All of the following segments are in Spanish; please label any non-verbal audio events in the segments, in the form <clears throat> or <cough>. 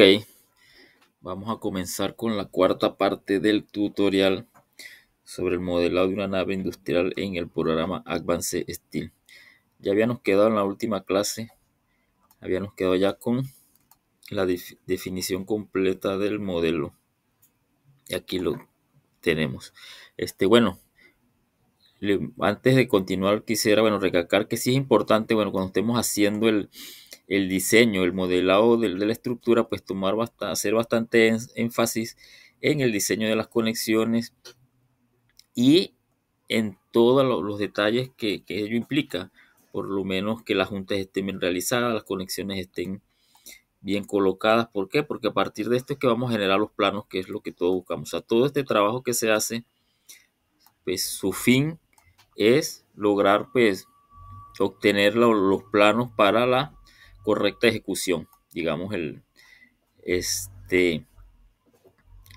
Ok, vamos a comenzar con la cuarta parte del tutorial sobre el modelado de una nave industrial en el programa Advanced Steel. Ya habíamos quedado en la última clase, habíamos quedado ya con la definición completa del modelo. Y aquí lo tenemos. Este, bueno, antes de continuar quisiera, bueno, recalcar que sí es importante, bueno, cuando estemos haciendo el, el diseño, el modelado de, la estructura, pues tomar hacer bastante énfasis en el diseño de las conexiones y en todos los detalles que, que, ello implica, por lo menos que las juntas estén bien realizadas, las conexiones estén bien colocadas. ¿Por qué? Porque a partir de esto es que vamos a generar los planos, que es lo que todos buscamos. O sea, todo este trabajo que se hace, pues su fin es lograr, pues, obtener los planos para la correcta ejecución, digamos, el, este,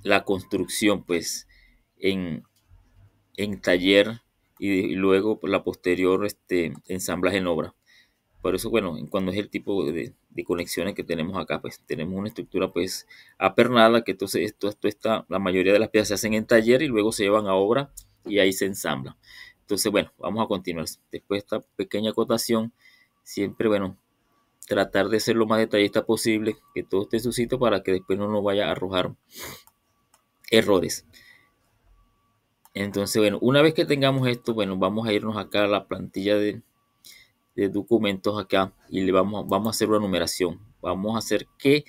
la construcción, pues, en, en taller y, luego la posterior este, ensamblaje en obra. Por eso, bueno, cuando es el tipo de, conexiones que tenemos acá, pues tenemos una estructura pues apernada, que entonces esto, esto está, la mayoría de las piezas se hacen en taller y luego se llevan a obra y ahí se ensambla, Entonces, bueno, vamos a continuar. Después esta pequeña acotación, siempre, bueno, tratar de ser lo más detallista posible, que todo esté en su sitio para que después no nos vaya a arrojar errores. Entonces, bueno, una vez que tengamos esto, bueno, vamos a irnos acá a la plantilla de, documentos acá y le vamos, vamos a hacer una numeración. Vamos a hacer que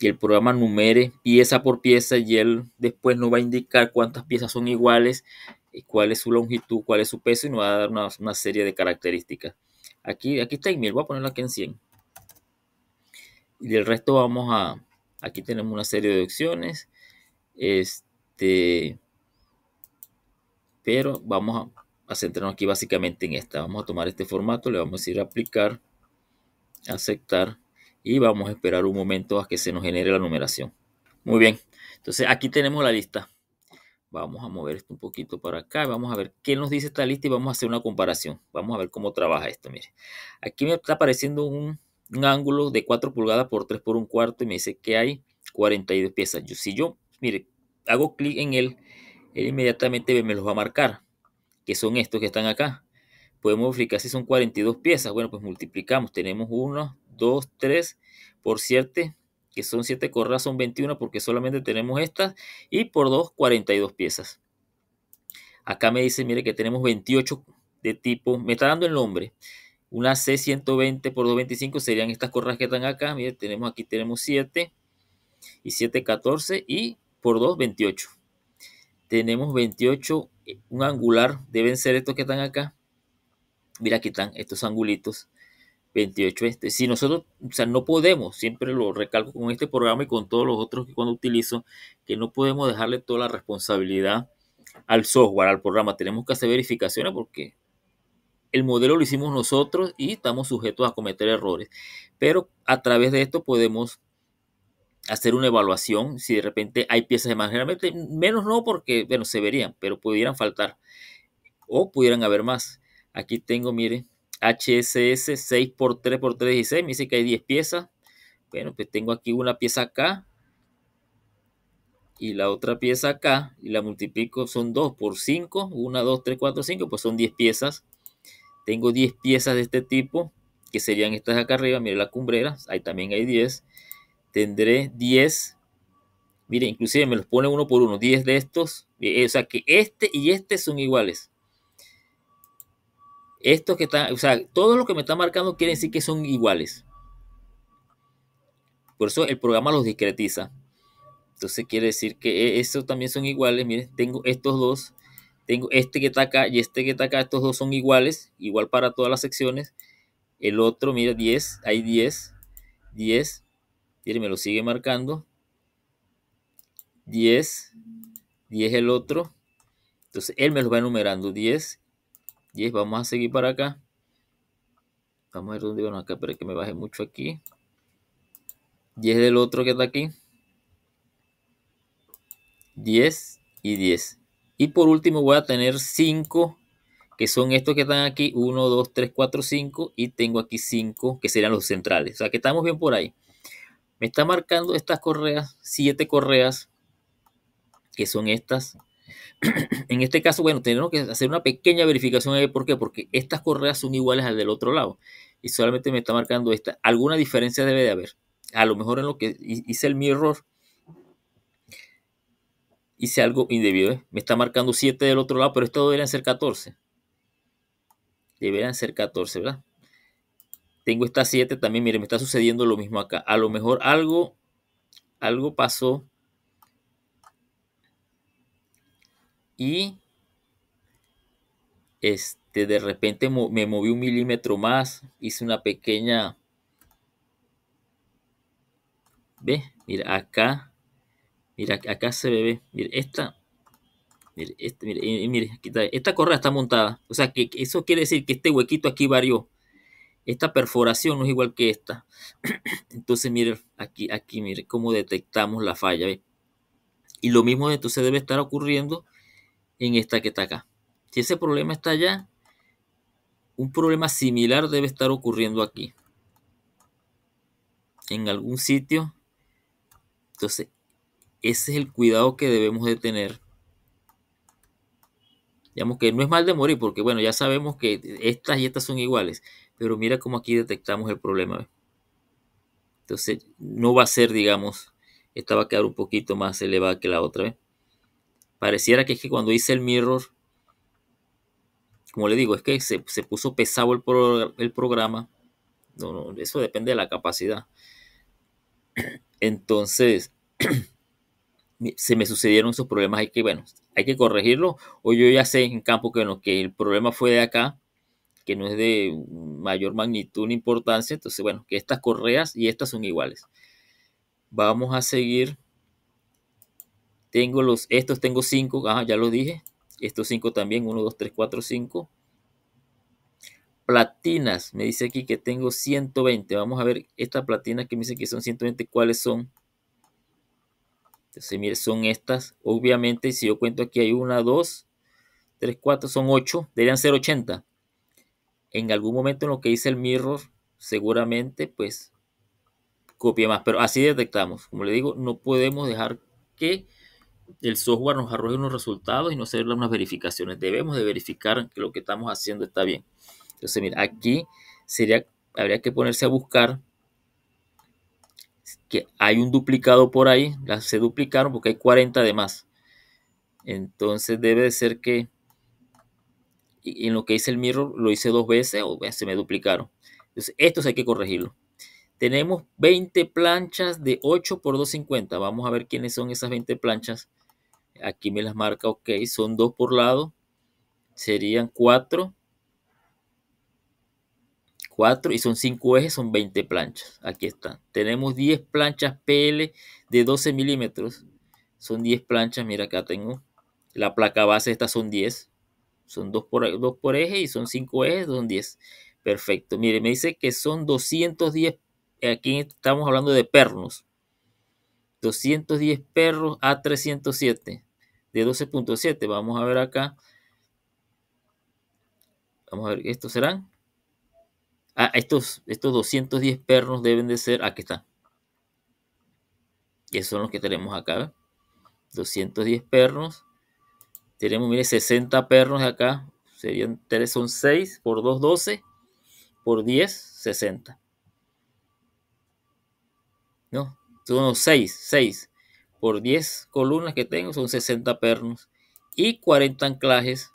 el programa numere pieza por pieza y él después nos va a indicar cuántas piezas son iguales, eh, cuál es su longitud, cuál es su peso y nos va a dar una, serie de características. Aquí, aquí está mil, voy a ponerla aquí en 100. Y del resto vamos a, aquí tenemos una serie de opciones. Este, pero vamos a, centrarnos aquí básicamente en esta. Vamos a tomar este formato, le vamos a a aplicar, aceptar y vamos a esperar un momento a que se nos genere la numeración. Muy bien, entonces aquí tenemos la lista. Vamos a mover esto un poquito para acá. Vamos a ver qué nos dice esta lista y vamos a hacer una comparación. Vamos a ver cómo trabaja esto. Mire, aquí me está apareciendo un, un ángulo de 4 pulgadas por 3 por un cuarto y me dice que hay 42 piezas. Yo, si yo, mire, hago clic en él, él inmediatamente me los va a marcar, que son estos que están acá. Podemos verificar si son 42 piezas. Bueno, pues multiplicamos. Tenemos 1, 2, 3 por 7, que son 7 correras, son 21 porque solamente tenemos estas. Y por 2, 42 piezas. Acá me dice, mire que tenemos 28 de tipo, me está dando el nombre. Una C120 por 225 serían estas corras que están acá. Miren, tenemos aquí tenemos 7 y 7, 14 y por 2, 28. Tenemos 28, eh, un angular, deben ser estos que están acá. Mira, aquí están estos angulitos. 28 este. Si nosotros, o sea, no podemos, siempre lo recalco con este programa y con todos los otros que cuando utilizo, que no podemos dejarle toda la responsabilidad al software, al programa. Tenemos que hacer verificaciones porque el modelo lo hicimos nosotros y estamos sujetos a cometer errores. Pero a través de esto podemos hacer una evaluación si de repente hay piezas de más. Generalmente, menos no porque, bueno, se verían, pero pudieran faltar o pudieran haber más. Aquí tengo, mire, HSS 6 x 3 x 6, me dice que hay 10 piezas. Bueno, pues tengo aquí una pieza acá y la otra pieza acá y la multiplico, son 2 por 5, 1, 2, 3, 4, 5, pues son 10 piezas tengo 10 piezas de este tipo, que serían estas acá arriba, miren la cumbreras, ahí también hay 10. Tendré 10, miren, inclusive me los pone uno por uno, 10 de estos, eh, o sea que este y este son iguales. Estos que están, o sea, todos los que me está marcando quiere decir que son iguales. Por eso el programa los discretiza. Entonces quiere decir que e, estos también son iguales. Miren, tengo estos dos tengo este que está acá y este que está acá, estos dos son iguales, igual para todas las secciones. El otro, mira, 10, hay 10, 10, miren, me lo sigue marcando. 10, 10 el otro. Entonces, él me los va enumerando, 10, 10, vamos a seguir para acá. Vamos a ver dónde van acá, pero que me baje mucho aquí. 10 del otro que está aquí. 10 y 10. Y por último voy a tener 5, que son estos que están aquí, 1, 2, 3, 4, 5, y tengo aquí 5, que serían los centrales. O sea, que estamos bien por ahí. Me está marcando estas correas, 7 correas, que son estas. <clears throat> en este caso, bueno, tenemos que hacer una pequeña verificación ¿Por qué? Porque estas correas son iguales al del otro lado. Y solamente me está marcando esta. Alguna diferencia debe de haber. A lo mejor en lo que hice el mirror, hice algo indebido. ¿eh? Me está marcando 7 del otro lado, pero esto deberían ser 14. Debería ser 14, ¿verdad? Tengo esta 7 también. Mire, me está sucediendo lo mismo acá. A lo mejor algo, algo pasó. Y este, de repente me moví un milímetro más. Hice una pequeña... ¿Ve? Mira, acá Mira, acá se ve, mira, esta, Mira, este, mire, aquí está, esta correa está montada. O sea, que eso quiere decir que este huequito aquí varió. Esta perforación no es igual que esta. <clears throat> Entonces, mire, aquí, aquí, mire cómo detectamos la falla. Y lo mismo entonces debe estar ocurriendo en esta que está acá. Si ese problema está allá, un problema similar debe estar ocurriendo aquí. En algún sitio. Entonces, ese es el cuidado que debemos de tener. Digamos que no es mal de morir, porque bueno, ya sabemos que estas y estas son iguales, pero mira cómo aquí detectamos el problema. Entonces, no va a ser, digamos, esta va a quedar un poquito más elevada que la otra. Pareciera que es que cuando hice el mirror, como le digo, es que se, puso pesado el, programa. No, no, eso depende de la capacidad. <clears throat> Entonces, <clears throat> se me sucedieron esos problemas, hay que, bueno, hay que corregirlo, o yo ya sé en campo que, que el problema fue de acá, que no es de mayor magnitud ni importancia, entonces, bueno, que estas correas y estas son iguales. Vamos a seguir. Tengo los, estos tengo 5, ya lo dije, estos 5 también, 1, 2, 3, 4, 5. Platinas, me dice aquí que tengo 120, vamos a ver estas platinas que me dice que son 120, ¿cuáles son? Este, son estas. Obviamente, si yo cuento aquí hay una, dos, tres, cuatro, son ocho. Deberían ser 80. En algún momento en lo que dice el mirror, seguramente, pues, copie más. Pero así detectamos. Como le digo, no podemos dejar que el software nos arroje unos resultados y no hacer unas verificaciones. Debemos de verificar que lo que estamos haciendo está bien. Entonces, mira, aquí sería, habría que ponerse a buscar que hay un duplicado por ahí, las se duplicaron porque hay 40 de más. Entonces debe de ser que en lo que hice el mirror lo hice dos veces o se me duplicaron. Entonces estos hay que corregirlo. Tenemos 20 planchas de 8 por 250. Vamos a ver quiénes son esas 20 planchas. Aquí me las marca, ok, son dos por lado. Serían cuatro 4 y son 5 ejes, son 20 planchas. Aquí están. Tenemos 10 planchas PL de 12 milímetros. Son 10 planchas, mira acá tengo. La placa base estas son 10. Son 2 por, 2 por eje y son 5 ejes, son 10. Perfecto. Mire, me dice que son 210. Aquí estamos hablando de pernos. 210 perros a 307 de 12.7. Vamos a ver acá. Vamos a ver, estos serán Ah, estos, estos 210 pernos deben de ser, aquí están. Que son los que tenemos acá. 210 pernos. Tenemos, mire, 60 pernos acá. Serían 3, son 6 por 2, 12. Por 10, 60. No, son 6, 6. Por 10 columnas que tengo son 60 pernos. Y 40 anclajes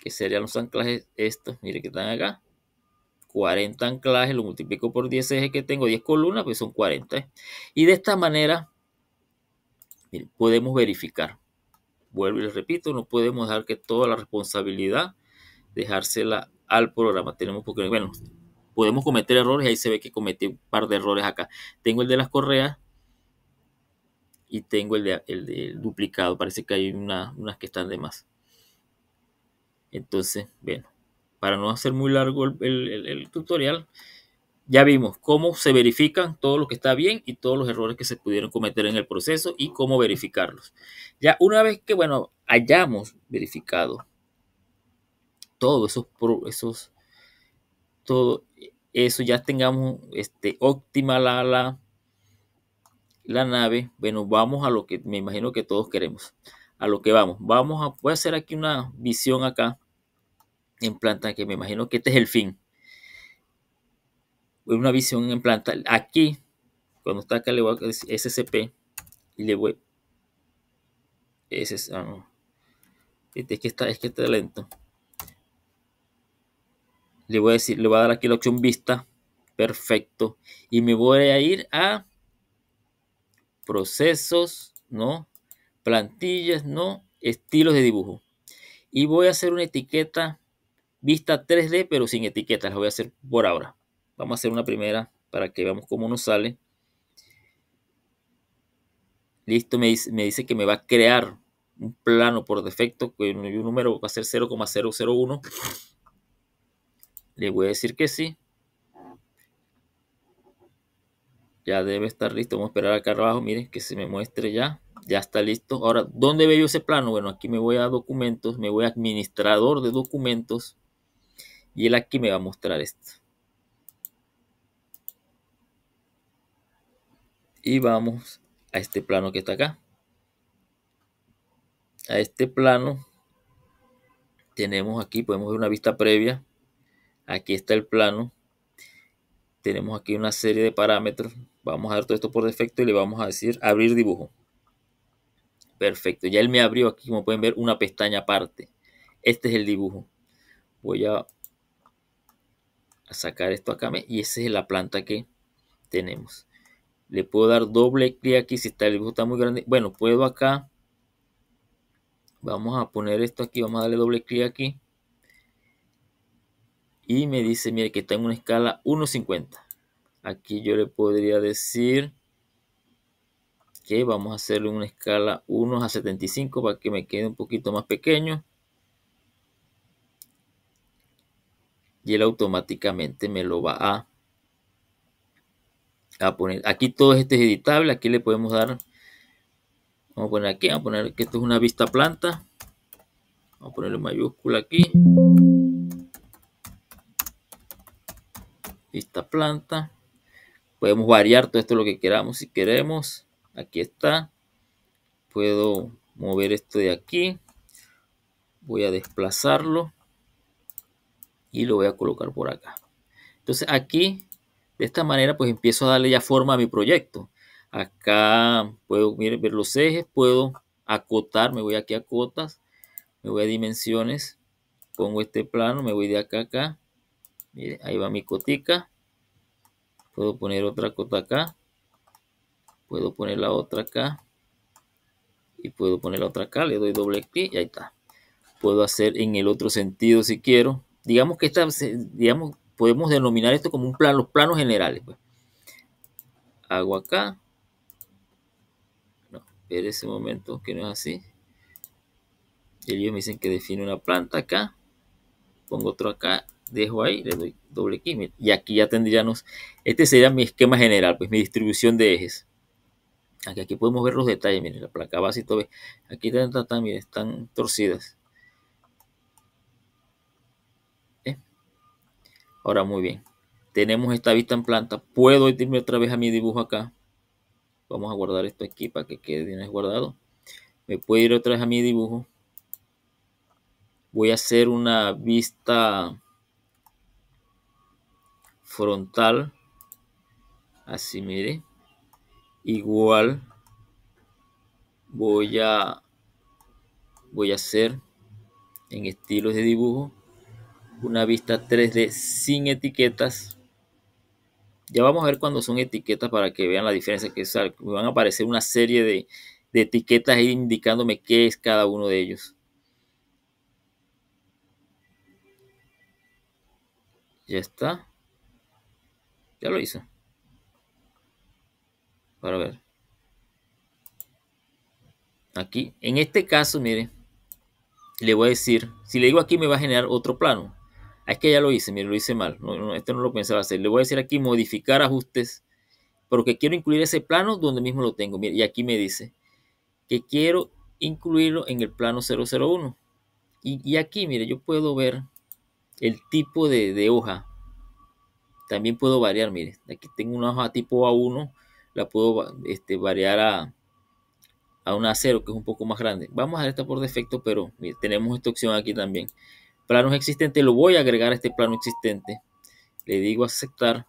que serían los anclajes estos, mire que están acá. 40 anclajes, lo multiplico por 10 ejes que tengo, 10 columnas, pues son 40. Y de esta manera podemos verificar. Vuelvo y les repito, no podemos dejar que toda la responsabilidad dejársela al programa. Tenemos porque, bueno, podemos cometer errores, ahí se ve que cometí un par de errores acá. Tengo el de las correas y tengo el de, duplicado, parece que hay unas que están de más. Entonces, bueno, para no hacer muy largo el, tutorial, ya vimos cómo se verifican todo lo que está bien y todos los errores que se pudieron cometer en el proceso y cómo verificarlos. Ya una vez que, bueno, hayamos verificado todos esos, esos, todo eso, ya tengamos este, óptima la, la nave, bueno, vamos a lo que me imagino que todos queremos a lo que vamos. Vamos a, voy hacer aquí una visión acá en planta, que me imagino que este es el fin. Una visión en planta. Aquí, cuando está acá, le voy a decir SCP y le voy. Ese, ah, este, es que está, es que está lento. Le voy a decir, le voy a dar aquí la opción vista. Perfecto. Y me voy a ir a procesos, ¿no? plantillas, no, estilos de dibujo. Y voy a hacer una etiqueta vista 3D, pero sin etiquetas, La voy a hacer por ahora. Vamos a hacer una primera para que veamos cómo nos sale. Listo, me dice, me dice que me va a crear un plano por defecto, que un número va a ser 0,001. Le voy a decir que sí. Ya debe estar listo. Vamos a esperar acá abajo. Miren que se me muestre ya ya está listo. Ahora, ¿dónde veo ese plano? Bueno, aquí me voy a documentos, me voy a administrador de documentos y él aquí me va a mostrar esto. Y vamos a este plano que está acá. A este plano tenemos aquí, podemos ver una vista previa. Aquí está el plano. Tenemos aquí una serie de parámetros. Vamos a dar todo esto por defecto y le vamos a decir abrir dibujo. Perfecto, ya él me abrió aquí, como pueden ver, una pestaña aparte. Este es el dibujo. Voy a sacar esto acá y esa es la planta que tenemos. Le puedo dar doble clic aquí si está, el dibujo está muy grande. Bueno, puedo acá. Vamos a poner esto aquí, vamos a darle doble clic aquí. Y me dice, mire, que está en una escala 1.50. Aquí yo le podría decir vamos a hacerle una escala 1 a 75 para que me quede un poquito más pequeño. Y él automáticamente me lo va a, a poner. Aquí todo este es editable. Aquí le podemos dar. Vamos a poner aquí. Vamos a poner que esto es una vista planta. Vamos a ponerle mayúscula aquí. Vista planta. Podemos variar todo esto lo que queramos si queremos. Aquí está. Puedo mover esto de aquí. Voy a desplazarlo. Y lo voy a colocar por acá. Entonces aquí, de esta manera, pues empiezo a darle ya forma a mi proyecto. Acá puedo ver los ejes. Puedo acotar. Me voy aquí a cotas. Me voy a dimensiones. Pongo este plano. Me voy de acá a acá. Miren, ahí va mi cotica. Puedo poner otra cota acá puedo poner la otra acá y puedo poner la otra acá, le doy doble clic y ahí está. Puedo hacer en el otro sentido si quiero. Digamos que esta, digamos, podemos denominar esto como un plano, los planos generales. Pues. Hago acá. No, ese momento que no es así. Ellos me dicen que define una planta acá. Pongo otro acá, dejo ahí, le doy doble clic. Y aquí ya tendríamos, este sería mi esquema general, pues mi distribución de ejes. Aquí, podemos ver los detalles, miren, la placa base y Aquí están, están, están torcidas. ¿Eh? Ahora muy bien. Tenemos esta vista en planta. Puedo irme otra vez a mi dibujo acá. Vamos a guardar esto aquí para que quede bien guardado. Me puedo ir otra vez a mi dibujo. Voy a hacer una vista frontal. Así, mire igual voy a voy a hacer en estilos de dibujo una vista 3D sin etiquetas ya vamos a ver cuando son etiquetas para que vean la diferencia que sale. me van a aparecer una serie de, de etiquetas indicándome qué es cada uno de ellos ya está ya lo hizo para ver. Aquí, en este caso, mire, le voy a decir, si le digo aquí me va a generar otro plano. Ah, es que ya lo hice, mire, lo hice mal. No, no, esto no lo pensaba hacer. Le voy a decir aquí modificar ajustes, porque quiero incluir ese plano donde mismo lo tengo. Mire, y aquí me dice que quiero incluirlo en el plano 001. Y, y aquí, mire, yo puedo ver el tipo de, de hoja. También puedo variar, mire. Aquí tengo una hoja tipo A1 la puedo este, variar a, a un que es un poco más grande. Vamos a dejar esta por defecto, pero tenemos esta opción aquí también. Planos existentes, lo voy a agregar a este plano existente. Le digo aceptar.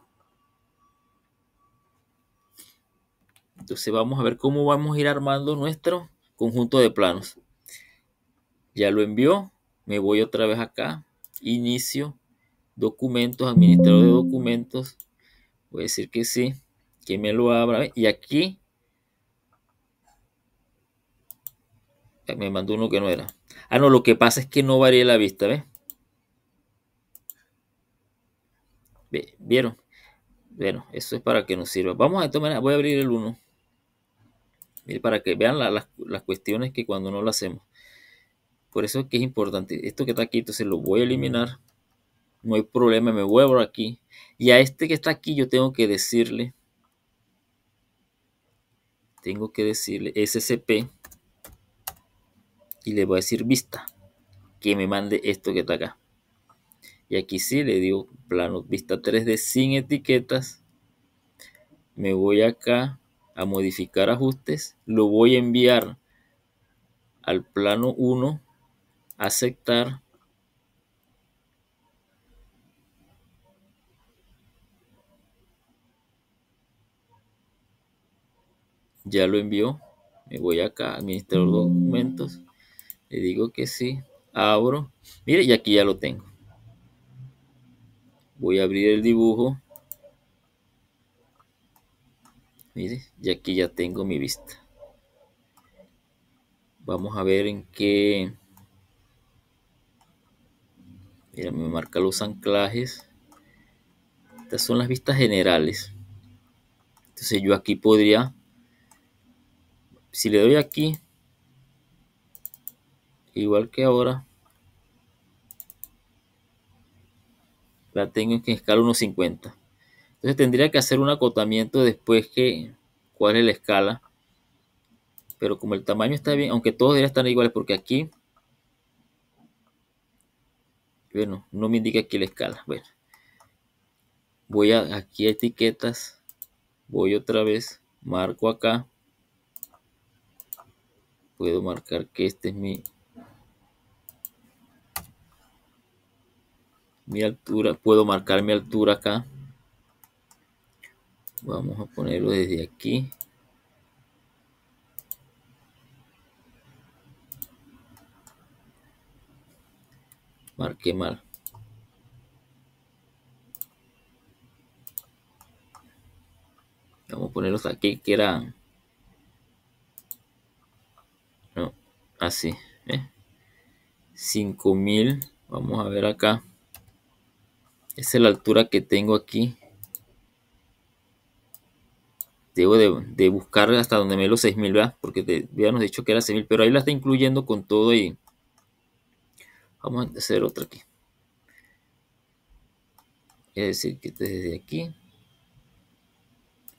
Entonces vamos a ver cómo vamos a ir armando nuestro conjunto de planos. Ya lo envió. Me voy otra vez acá. Inicio. Documentos. Administrador de documentos. Voy a decir que sí que me lo abra. Y aquí me mandó uno que no era. Ah, no, lo que pasa es que no varía la vista, ve ¿Vieron? Bueno, eso es para que nos sirva. Vamos a tomar, voy a abrir el 1. para que vean las, las cuestiones que cuando no lo hacemos. Por eso es que es importante. Esto que está aquí, entonces lo voy a eliminar. Mm. No hay problema, me voy aquí. Y a este que está aquí yo tengo que decirle tengo que decirle SCP y le voy a decir vista que me mande esto que está acá y aquí sí le digo plano vista 3D sin etiquetas me voy acá a modificar ajustes lo voy a enviar al plano 1 aceptar ya lo envió. Me voy acá, administrar los documentos. Le digo que sí. Abro. Mire, y aquí ya lo tengo. Voy a abrir el dibujo. Mire, y aquí ya tengo mi vista. Vamos a ver en qué... Mira, me marca los anclajes. Estas son las vistas generales. Entonces yo aquí podría si le doy aquí, igual que ahora, la tengo en escala 1.50. Entonces tendría que hacer un acotamiento después que cuál es la escala. Pero como el tamaño está bien, aunque todos deberían estar iguales porque aquí, bueno, no me indica aquí la escala. Bueno, voy a, aquí a etiquetas, voy otra vez, marco acá puedo marcar que este es mi, mi altura. Puedo marcar mi altura acá. Vamos a ponerlo desde aquí. Marqué mal. Vamos a ponerlos aquí que era... así. Ah, ¿eh? 5000, vamos a ver acá. Esa es la altura que tengo aquí. Debo de, buscar hasta donde me los 6000, ¿verdad? Porque te, nos dicho que era 6000, pero ahí la está incluyendo con todo y... Vamos a hacer otra aquí. Es decir, que este desde aquí.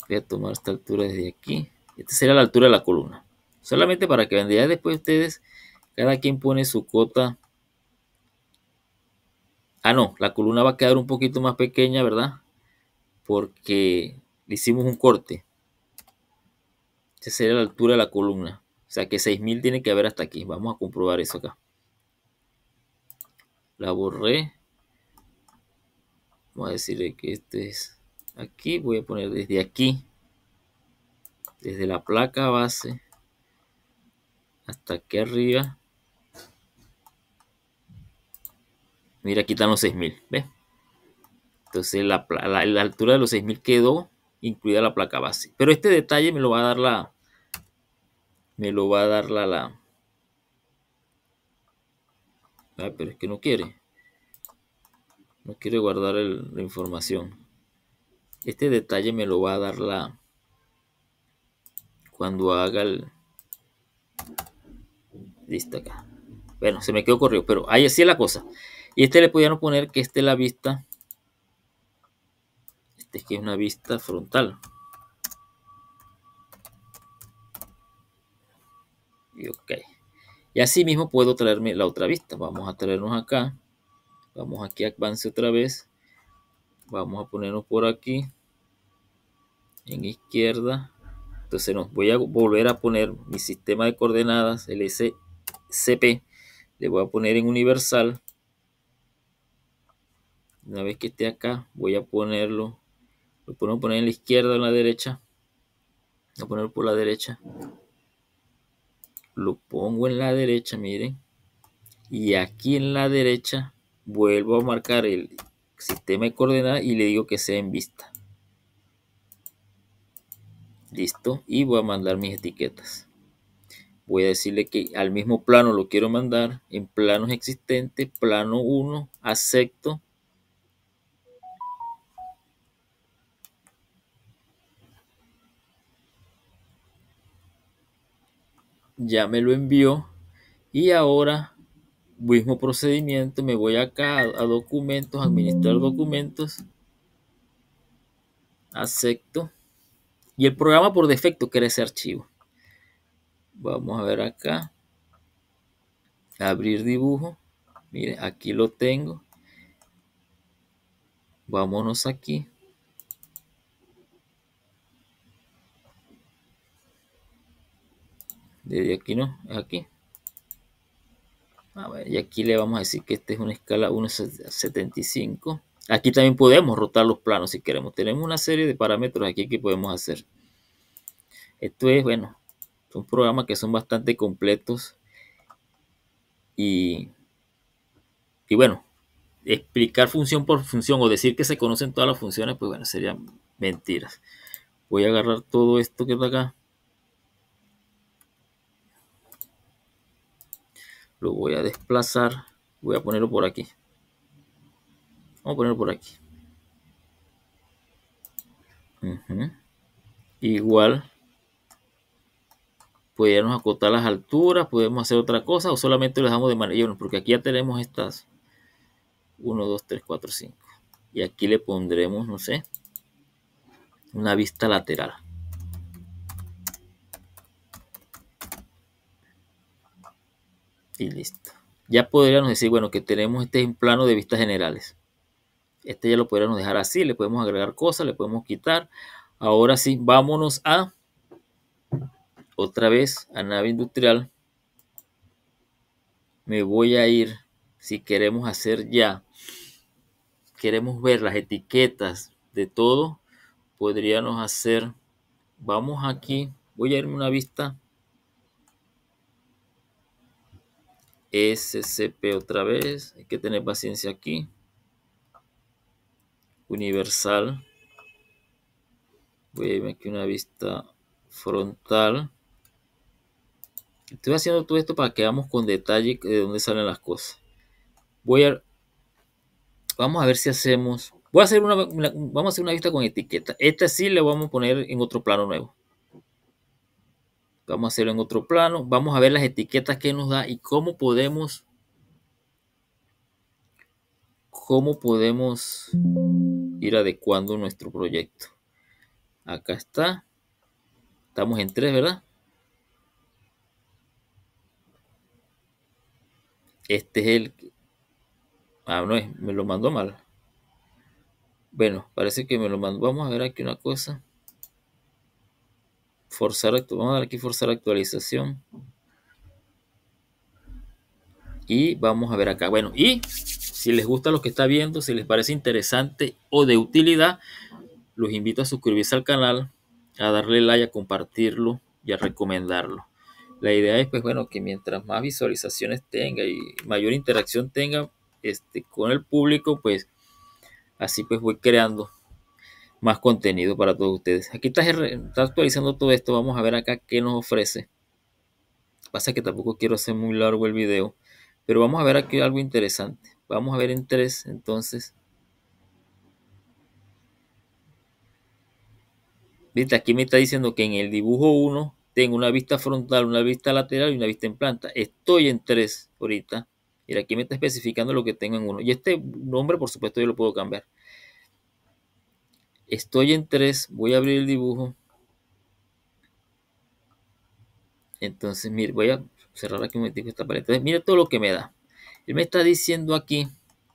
Voy a tomar esta altura desde aquí. Esta será la altura de la columna. Solamente para que vendría después ustedes, cada quien pone su cota. Ah, no, la columna va a quedar un poquito más pequeña, ¿verdad? Porque le hicimos un corte. Esa sería la altura de la columna. O sea que 6000 tiene que haber hasta aquí. Vamos a comprobar eso acá. La borré. Vamos a decirle que este es aquí. Voy a poner desde aquí. Desde la placa base hasta aquí arriba. Mira, aquí están los 6000, ¿ves? Entonces la, altura de los 6000 quedó incluida la placa base. Pero este detalle me lo va a dar la... Me lo va a dar la... la ah, pero es que no quiere. No quiere guardar la información. Este detalle me lo va a dar la... Cuando haga el... Listo acá. Bueno, se me quedó corrido, pero ahí así es la cosa. Y este le podían poner que esté la vista. Este es que es una vista frontal. Y ok. Y así mismo puedo traerme la otra vista. Vamos a traernos acá. Vamos aquí a avance otra vez. Vamos a ponernos por aquí. En izquierda. Entonces nos voy a volver a poner mi sistema de coordenadas, el CP. Le voy a poner en universal. Una vez que esté acá, voy a ponerlo. Lo puedo poner en la izquierda o en la derecha. Voy a poner por la derecha. Lo pongo en la derecha, miren. Y aquí en la derecha vuelvo a marcar el sistema de coordenadas y le digo que sea en vista. Listo. Y voy a mandar mis etiquetas voy a decirle que al mismo plano lo quiero mandar en planos existentes, plano 1, acepto. Ya me lo envió y ahora mismo procedimiento, me voy acá a, documentos, administrar documentos, acepto y el programa por defecto crea ese archivo. Vamos a ver acá. Abrir dibujo. Miren, aquí lo tengo. Vámonos aquí. Desde aquí no, aquí. A ver, y aquí le vamos a decir que este es una escala 1.75. Aquí también podemos rotar los planos si queremos. Tenemos una serie de parámetros aquí que podemos hacer. Esto es, bueno, son programas que son bastante completos. Y, bueno, explicar función por función o decir que se conocen todas las funciones, pues bueno, serían mentiras. Voy a agarrar todo esto que está acá. Lo voy a desplazar. Voy a ponerlo por aquí. Vamos a ponerlo por aquí. Igual Podríamos acotar las alturas, podemos hacer otra cosa o solamente lo dejamos de manera, porque aquí ya tenemos estas 1, 2, 3, 4, 5 y aquí le pondremos, no sé, una vista lateral. Y listo. Ya podríamos decir, bueno, que tenemos este en plano de vistas generales. Este ya lo podríamos dejar así, le podemos agregar cosas, le podemos quitar. Ahora sí, vámonos a otra vez a nave industrial, me voy a ir, si queremos hacer ya, queremos ver las etiquetas de todo, podríamos hacer, vamos aquí, voy a irme una vista SCP otra vez. Hay que tener paciencia aquí. Universal. Voy a irme aquí una vista frontal. Estoy haciendo todo esto para que veamos con detalle eh, de dónde salen las cosas. Voy a... Vamos a ver si hacemos... Voy a hacer una, vamos a hacer una vista con etiqueta. Esta sí la vamos a poner en otro plano nuevo. Vamos a hacerlo en otro plano. Vamos a ver las etiquetas que nos da y cómo podemos... Cómo podemos ir adecuando nuestro proyecto. Acá está. Estamos en tres, ¿verdad? Este es el... Ah, no es, me lo mandó mal. Bueno, parece que me lo mandó. Vamos a ver aquí una cosa. Forzar, vamos a dar aquí forzar actualización. Y vamos a ver acá. Bueno, y si les gusta lo que está viendo, si les parece interesante o de utilidad, los invito a suscribirse al canal, a darle like, a compartirlo y a recomendarlo. La idea es, pues bueno, que mientras más visualizaciones tenga y mayor interacción tenga este, con el público, pues así pues voy creando más contenido para todos ustedes. Aquí está, actualizando todo esto, vamos a ver acá qué nos ofrece. Pasa que tampoco quiero hacer muy largo el video, pero vamos a ver aquí algo interesante. Vamos a ver en tres, entonces. Viste, aquí me está diciendo que en el dibujo 1 tengo una vista frontal, una vista lateral y una vista en planta. Estoy en tres ahorita. Mira, aquí me está especificando lo que tengo en uno. Y este nombre, por supuesto, yo lo puedo cambiar. Estoy en tres. Voy a abrir el dibujo. Entonces, mire, voy a cerrar aquí un momentito esta pared. Entonces, mira todo lo que me da. Él me está diciendo aquí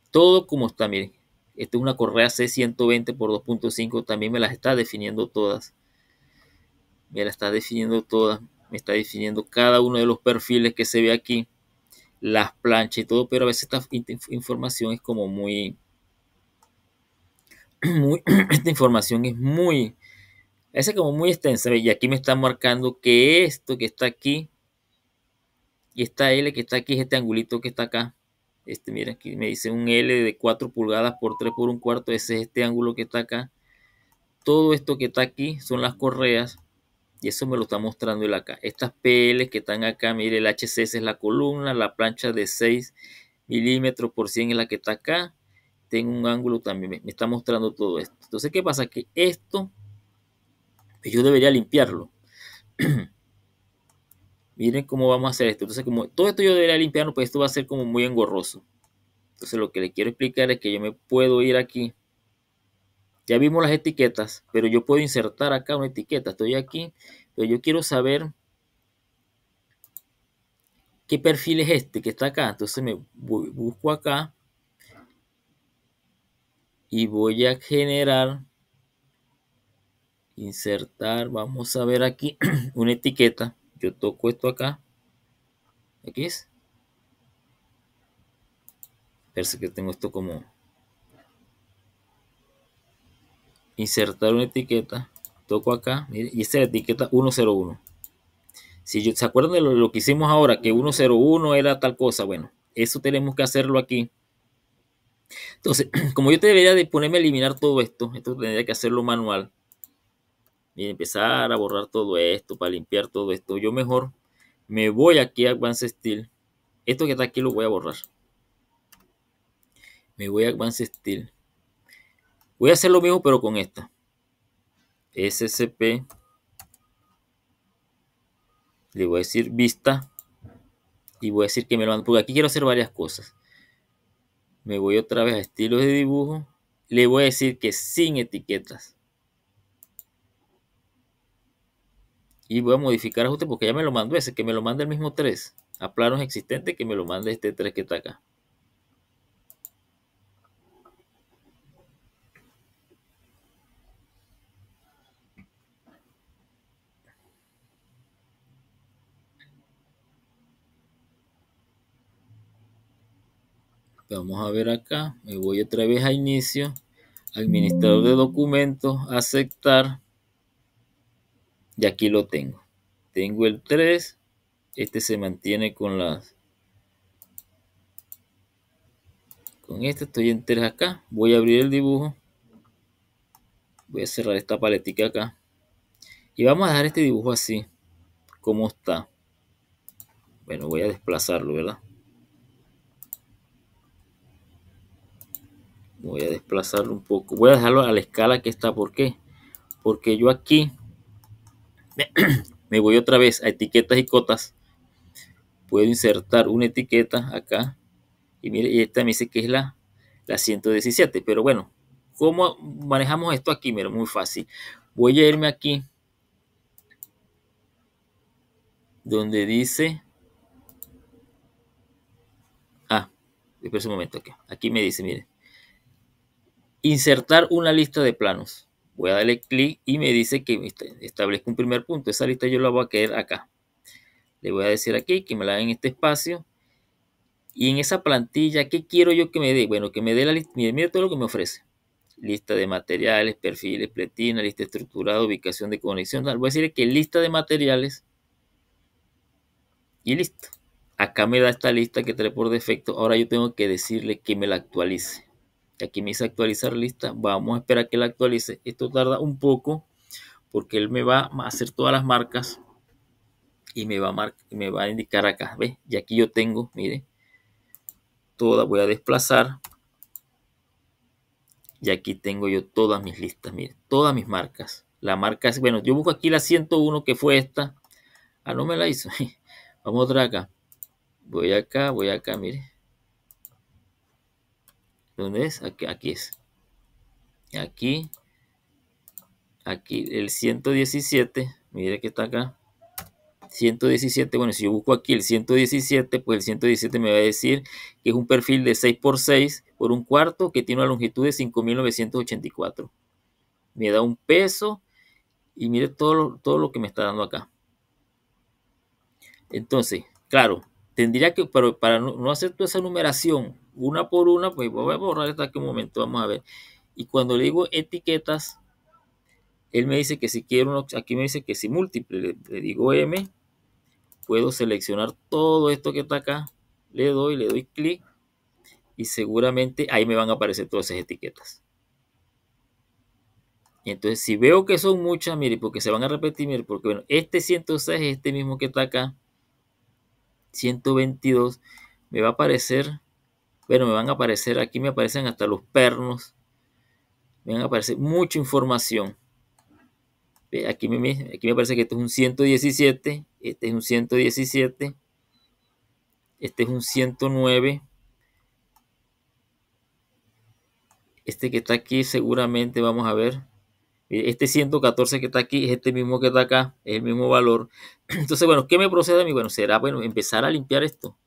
todo como está, miren. esto es una correa C120 por 2.5, también me las está definiendo todas me está definiendo toda, me está definiendo cada uno de los perfiles que se ve aquí, las planchas y todo, pero a veces esta información es como muy, <clears throat> muy <clears throat> esta información es muy, a como muy extensa, y aquí me está marcando que esto que está aquí, y esta L que está aquí es este angulito que está acá, este, mira, aquí me dice un L de 4 pulgadas por 3 por un cuarto, ese es este ángulo que está acá, todo esto que está aquí son las correas, y eso me lo está mostrando él acá. Estas PL que están acá, mire, el HCS es la columna, la plancha de 6 milímetros por 100 es la que está acá. Tengo un ángulo también, me está mostrando todo esto. Entonces, ¿qué pasa? Que esto, pues, yo debería limpiarlo. <clears throat> Miren cómo vamos a hacer esto. Entonces, como todo esto yo debería limpiarlo, pues esto va a ser como muy engorroso. Entonces, lo que le quiero explicar es que yo me puedo ir aquí. Ya vimos las etiquetas, pero yo puedo insertar acá una etiqueta. Estoy aquí, pero yo quiero saber qué perfil es este que está acá. Entonces me busco acá y voy a generar, insertar, vamos a ver aquí <clears throat> una etiqueta. Yo toco esto acá. Aquí es. Parece que tengo esto como insertar una etiqueta, toco acá, y esa es la etiqueta 101. Si yo, ¿Se acuerdan de lo, que hicimos ahora? Que 101 era tal cosa. Bueno, eso tenemos que hacerlo aquí. Entonces, <clears throat> como yo te debería de ponerme a eliminar todo esto, esto tendría que hacerlo manual. Y empezar a borrar todo esto, para limpiar todo esto. Yo mejor me voy aquí a Advanced Steel. Esto que está aquí lo voy a borrar. Me voy a Advanced Steel. Voy a hacer lo mismo pero con esta. SCP. Le voy a decir vista. Y voy a decir que me lo mando. Porque aquí quiero hacer varias cosas. Me voy otra vez a estilos de dibujo. Le voy a decir que sin etiquetas. Y voy a modificar ajuste porque ya me lo mandó ese. Que me lo manda el mismo 3. A planos existentes que me lo mande este 3 que está acá. Vamos a ver acá. Me voy otra vez a inicio. Administrador de documentos. Aceptar. Y aquí lo tengo. Tengo el 3. Este se mantiene con las... Con este estoy en 3 acá. Voy a abrir el dibujo. Voy a cerrar esta paletica acá. Y vamos a dejar este dibujo así. Como está. Bueno, voy a desplazarlo, ¿verdad? voy a desplazarlo un poco voy a dejarlo a la escala que está ¿por qué? porque yo aquí <clears throat> me voy otra vez a etiquetas y cotas puedo insertar una etiqueta acá y mire y esta me dice que es la la 117 pero bueno ¿cómo manejamos esto aquí? mira muy fácil voy a irme aquí donde dice ah espera un momento aquí me dice mire Insertar una lista de planos. Voy a darle clic y me dice que establezco un primer punto. Esa lista yo la voy a querer acá. Le voy a decir aquí que me la den en este espacio. Y en esa plantilla, ¿qué quiero yo que me dé? Bueno, que me dé la lista. Mira todo lo que me ofrece. Lista de materiales, perfiles, pletina, lista estructurada, ubicación de conexión. Voy a decirle que lista de materiales. Y listo. Acá me da esta lista que trae por defecto. Ahora yo tengo que decirle que me la actualice. Aquí me dice actualizar lista. Vamos a esperar que la actualice. Esto tarda un poco porque él me va a hacer todas las marcas y me va a, me va a indicar acá. ve Y aquí yo tengo, mire, Todas. Voy a desplazar. Y aquí tengo yo todas mis listas, mire, todas mis marcas. La marca es, bueno, yo busco aquí la 101 que fue esta. Ah, no me la hizo. <laughs> Vamos otra acá. Voy acá, voy acá, mire. ¿Dónde es? Aquí, es. Aquí. Aquí el 117. Mire que está acá. 117. Bueno, si yo busco aquí el 117, pues el 117 me va a decir que es un perfil de 6x6 por un cuarto que tiene una longitud de 5984. Me da un peso y mire todo todo lo que me está dando acá. Entonces, claro, tendría que, pero para no hacer toda esa numeración, una por una, pues voy a borrar hasta aquí un momento, vamos a ver. Y cuando le digo etiquetas, él me dice que si quiero, aquí me dice que si múltiple, le, digo M, puedo seleccionar todo esto que está acá, le doy, le doy clic y seguramente ahí me van a aparecer todas esas etiquetas. Y entonces si veo que son muchas, mire, porque se van a repetir, mire, porque bueno, este 106 este mismo que está acá, 122, me va a aparecer bueno, me van a aparecer, aquí me aparecen hasta los pernos. Me van a aparecer mucha información. Aquí me, aquí parece que este es un 117, este es un 117, este es un 109. Este que está aquí seguramente, vamos a ver, este 114 que está aquí es este mismo que está acá, es el mismo valor. <clears throat> Entonces, bueno, ¿qué me procede a mí? Bueno, será, bueno, empezar a limpiar esto.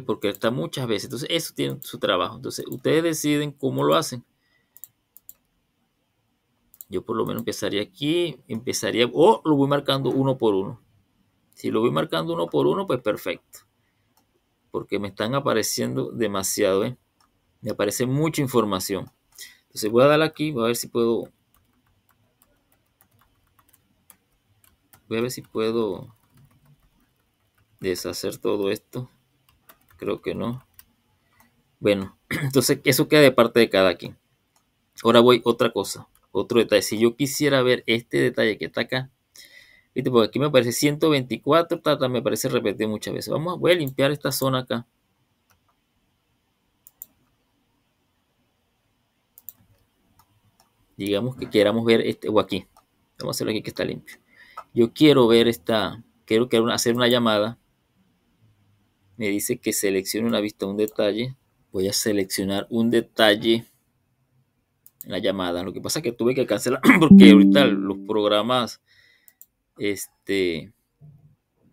Porque está muchas veces. Entonces, eso tiene su trabajo. Entonces, ustedes deciden cómo lo hacen. Yo por lo menos empezaría aquí, empezaría, o lo voy marcando uno por uno. Si lo voy marcando uno por uno, pues perfecto. Porque me están apareciendo demasiado, ¿eh? Me aparece mucha información. Entonces voy a dar aquí, voy a ver si puedo... Voy a ver si puedo deshacer todo esto. Creo que no. Bueno, <clears throat> entonces eso queda de parte de cada quien. Ahora voy otra cosa, otro detalle. Si yo quisiera ver este detalle que está acá, Porque aquí me parece 124, tata, me parece repetir muchas veces. Vamos, voy a limpiar esta zona acá. Digamos que queramos ver este, o aquí. Vamos a hacerlo aquí que está limpio. Yo quiero ver esta, quiero, quiero hacer una llamada me dice que seleccione una vista, un detalle. Voy a seleccionar un detalle en la llamada. Lo que pasa es que tuve que cancelar <clears throat> porque ahorita los programas este,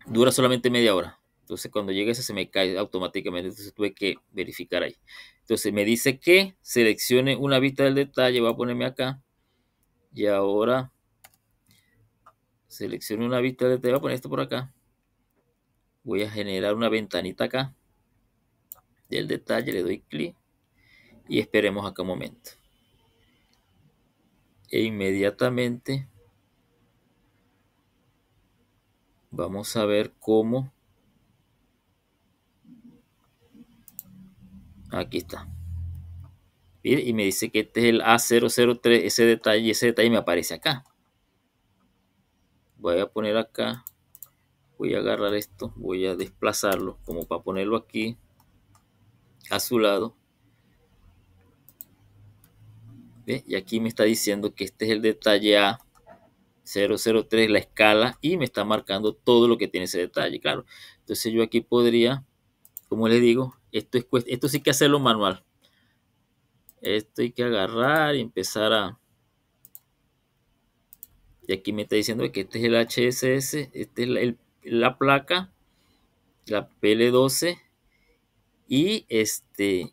dura solamente media hora. Entonces cuando llegue ese se me cae automáticamente. Entonces tuve que verificar ahí. Entonces me dice que seleccione una vista del detalle. Voy a ponerme acá. Y ahora Seleccione una vista del detalle. Voy a poner esto por acá voy a generar una ventanita acá del detalle, le doy clic y esperemos acá un momento. E inmediatamente vamos a ver cómo aquí está y me dice que este es el A003 ese detalle ese detalle me aparece acá voy a poner acá voy a agarrar esto, voy a desplazarlo como para ponerlo aquí a su lado. Y aquí me está diciendo que este es el detalle A. 003 la escala y me está marcando todo lo que tiene ese detalle, claro. Entonces yo aquí podría, como les digo, esto, es, esto sí que hacerlo manual. Esto hay que agarrar y empezar a... Y aquí me está diciendo que este es el HSS, este es el la placa, la PL12 y este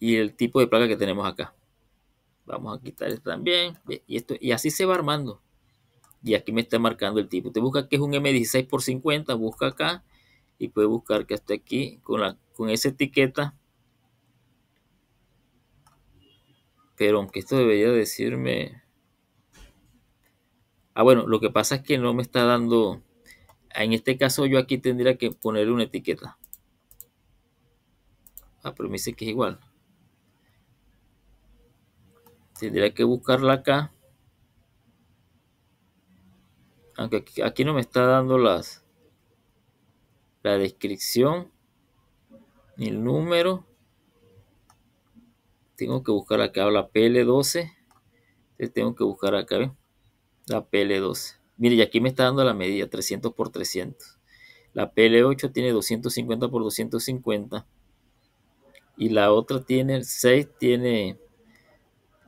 y el tipo de placa que tenemos acá. Vamos a quitar también y, esto, y así se va armando. Y aquí me está marcando el tipo. Te busca que es un M16 por 50, busca acá y puede buscar que hasta aquí con, la, con esa etiqueta. Pero aunque esto debería decirme Ah, bueno, lo que pasa es que no me está dando... En este caso yo aquí tendría que poner una etiqueta. Ah, pero me dice que es igual. Tendría que buscarla acá. Aunque aquí, no me está dando las... La descripción. Ni el número. Tengo que buscar acá la PL12. Entonces tengo que buscar acá, ¿ven? La PL12. Mire, y aquí me está dando la medida, 300 por 300. La PL8 tiene 250 por 250. Y la otra tiene 6, tiene...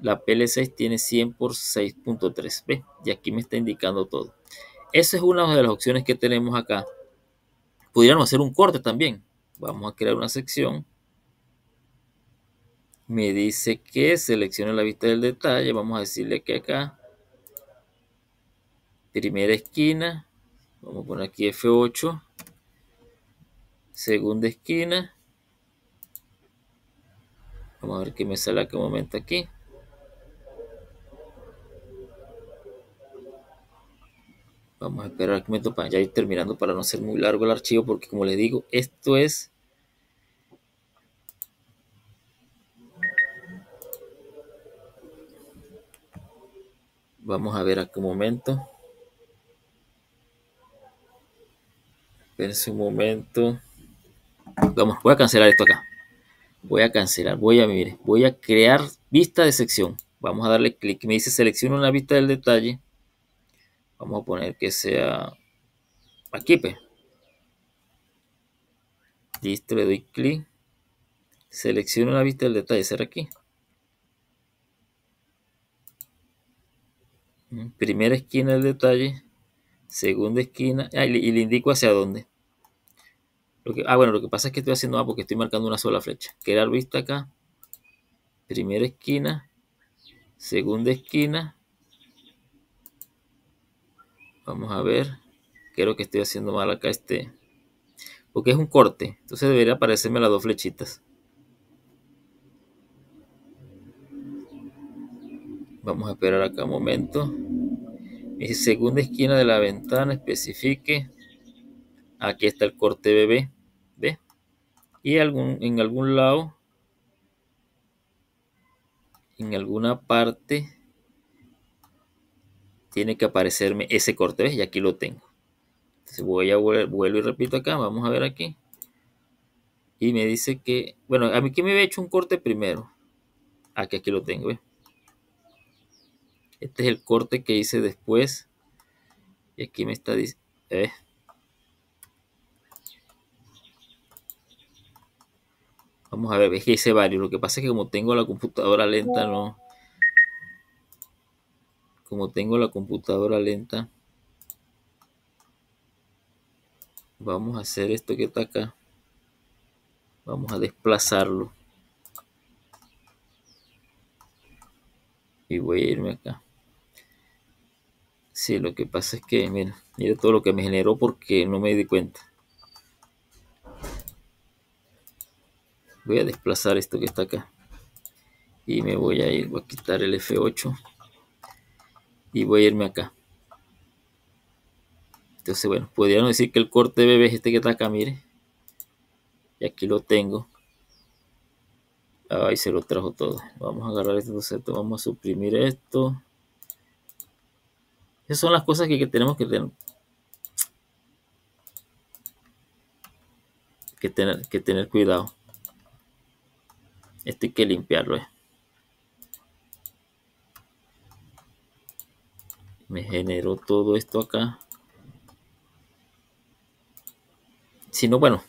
La PL6 tiene 100 por 6.3. b Y aquí me está indicando todo. Esa es una de las opciones que tenemos acá. Pudiéramos hacer un corte también. Vamos a crear una sección. Me dice que seleccione la vista del detalle. Vamos a decirle que acá Primera esquina, vamos a poner aquí F8. Segunda esquina. Vamos a ver qué me sale a qué momento aquí. Vamos a esperar un momento para ya ir terminando para no ser muy largo el archivo porque como les digo, esto es... Vamos a ver a qué momento. en un momento. Vamos, voy a cancelar esto acá. Voy a cancelar, voy a, mire, voy a crear vista de sección. Vamos a darle clic. Me dice selecciona una vista del detalle. Vamos a poner que sea aquí, Listo, le doy clic. Selecciono una vista del detalle. Será aquí. Mm, primera esquina del detalle segunda esquina, ah, y, le, indico hacia dónde. Lo ah, bueno, lo que pasa es que estoy haciendo, mal. porque estoy marcando una sola flecha. Quedar vista acá, primera esquina, segunda esquina. Vamos a ver, creo que estoy haciendo mal acá este, porque es un corte, entonces debería aparecerme las dos flechitas. Vamos a esperar acá un momento segunda esquina de la ventana especifique aquí está el corte BB ¿ve? y en algún lado en alguna parte tiene que aparecerme ese corte ¿ves? y aquí lo tengo entonces voy a vuelvo y repito acá vamos a ver aquí y me dice que bueno a mí que me había hecho un corte primero aquí aquí lo tengo ¿ves? Este es el corte que hice después. Y aquí me está diciendo... Eh. Vamos a ver, es que hice varios. Lo que pasa es que como tengo la computadora lenta, no. Como tengo la computadora lenta. Vamos a hacer esto que está acá. Vamos a desplazarlo. Y voy a irme acá. Sí, lo que pasa es que, mira, mira todo lo que me generó porque no me di cuenta. Voy a desplazar esto que está acá. Y me voy a ir, voy a quitar el F8. Y voy a irme acá. Entonces, bueno, podríamos decir que el corte bebé es este que está acá, mire. Y aquí lo tengo. Ahí se lo trajo todo. Vamos a agarrar esto, vamos a suprimir esto. Esas son las cosas que, tenemos que tener. Que tener, que tener cuidado. Esto hay que limpiarlo. Eh. Me generó todo esto acá. Si no, bueno,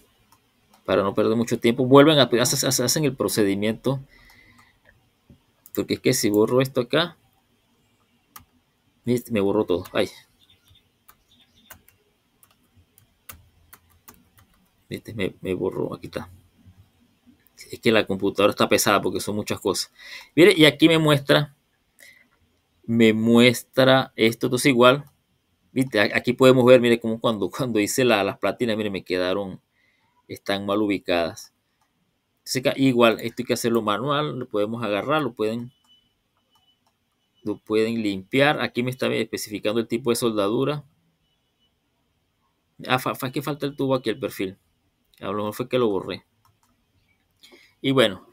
para no perder mucho tiempo, vuelven a hacen el procedimiento. Porque es que si borro esto acá, este me borró todo. Ay. Este me, borró. Aquí está. Es que la computadora está pesada porque son muchas cosas. Mire, y aquí me muestra. Me muestra esto entonces igual. Viste, aquí podemos ver, mire, como cuando, cuando hice las platinas, mire, me quedaron, están mal ubicadas. igual, esto hay que hacerlo manual, lo podemos agarrar, lo pueden lo pueden limpiar. Aquí me está especificando el tipo de soldadura. Ah, fa, que falta el tubo aquí, el perfil. A lo mejor fue que lo borré. Y bueno,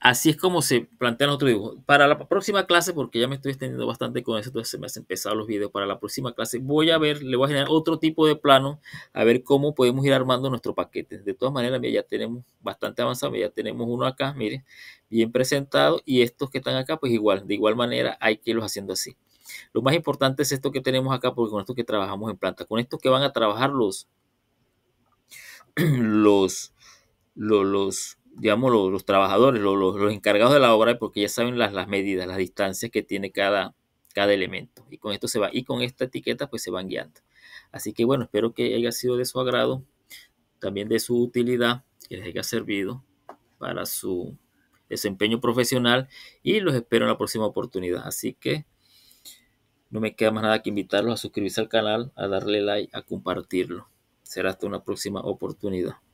así es como se plantean otros dibujo Para la próxima clase, porque ya me estoy extendiendo bastante con eso, entonces se me han empezado los videos. Para la próxima clase voy a ver, le voy a generar otro tipo de plano, a ver cómo podemos ir armando nuestro paquete. De todas maneras, mira, ya tenemos bastante avanzado, ya tenemos uno acá, mire, bien presentado, y estos que están acá, pues igual, de igual manera hay que irlos haciendo así. Lo más importante es esto que tenemos acá, porque con esto que trabajamos en planta, con esto que van a trabajar los, <clears throat> los, los digamos, los, trabajadores, los, los, encargados de la obra, porque ya saben las, las medidas, las distancias que tiene cada, cada elemento. Y con esto se va, y con esta etiqueta pues se van guiando. Así que bueno, espero que haya sido de su agrado, también de su utilidad, que les haya servido para su desempeño profesional y los espero en la próxima oportunidad. Así que no me queda más nada que invitarlos a suscribirse al canal, a darle like, a compartirlo. Será hasta una próxima oportunidad.